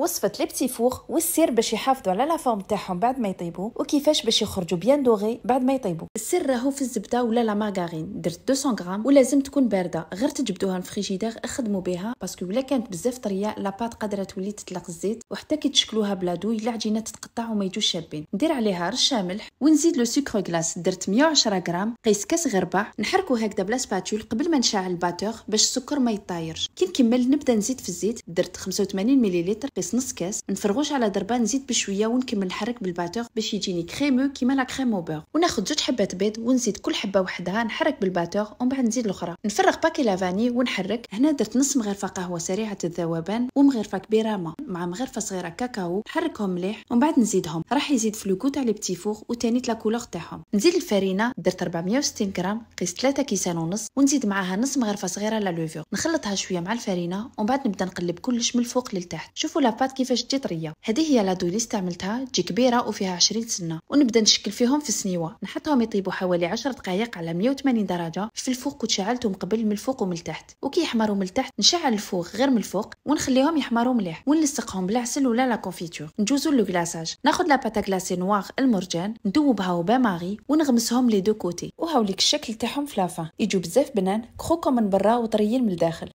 وصفه لي بتي فور والسر باش يحافظوا على لا فورم تاعهم بعد ما يطيبوا وكيفاش باش يخرجوا بيان دوغي بعد ما يطيبوا السر راهو في الزبده ولا لا مارغارين درت 200 غرام ولازم تكون بارده غير تجبدوها من فريجيدير اخدموا بها باسكو ولا كانت بزاف طريه لا بات قادره تولي تطلق الزيت وحتى كي تشكلوها بلا دوي العجينه تتقطع وما يجوش شابين ندير عليها رشه ملح ونزيد لو سكر غلاس درت 110 غرام قيس كاس غربه نحركو هكذا بلا سباتول قبل ما نشعل الباتور باش السكر ما يطايرش كي نكمل نبدا نزيد في الزيت درت 85 مليلتر قيس كاس نص كاس نفرغوش على ضربان نزيد بشويه ونكمل الحرك بالباتور باش يجيني كريمو كيما لا كريم بور وناخذ جوج حبات بيض ونزيد كل حبه وحدها نحرك بالباتور ومن بعد نزيد الاخرى نفرغ باكي لافاني ونحرك هنا درت نص مغرفه قهوه سريعه الذوبان ومغرفه كبيره ما مع مغرفه صغيره كاكاو نحركهم مليح ومن بعد نزيدهم راح يزيد في لوكو تاع لي بتي فور وتاني لا كولور تاعهم نزيد الفرينه درت 460 غرام قيس 3 كيسان ونص ونزيد معاها نص مغرفه صغيره لا لوفور نخلطها شويه مع الفرينه ومن بعد نبدا نقلب كلش من الفوق للتحت شوفوا لا بات كيفاش تجي طريه هذه هي لادو اللي استعملتها تجي كبيره وفيها 20 سنه ونبدا نشكل فيهم في السنيوه نحطهم يطيبوا حوالي 10 دقائق على 180 درجه في الفوق وتشعلتهم قبل من الفوق ومن التحت وكي يحمروا من التحت نشعل الفوق غير من الفوق ونخليهم يحمروا مليح ونلصقهم بالعسل ولا لا كونفيتور ندوزو لو كلاصاج ناخذ باتا كلاسي نواغ المرجان ندوبها ماري ونغمسهم لي دو كوتي وهاوليك الشكل تاعهم فلافا يجوا بزاف بنان كخوكم من برا وطريين من الداخل